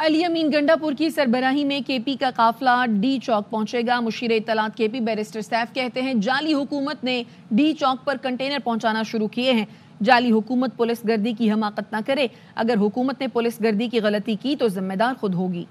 अली अमीन गंडापुर की सरबराही में केपी का काफिला डी चौक पहुंचेगा मुशीर इतलात केपी बैरिस्टर सैफ कहते हैं जाली हुकूमत ने डी चौक पर कंटेनर पहुंचाना शुरू किए हैं जाली हुकूमत पुलिस गर्दी की हमाकत ना करे अगर हुकूमत ने पुलिस गर्दी की गलती की तो जिम्मेदार खुद होगी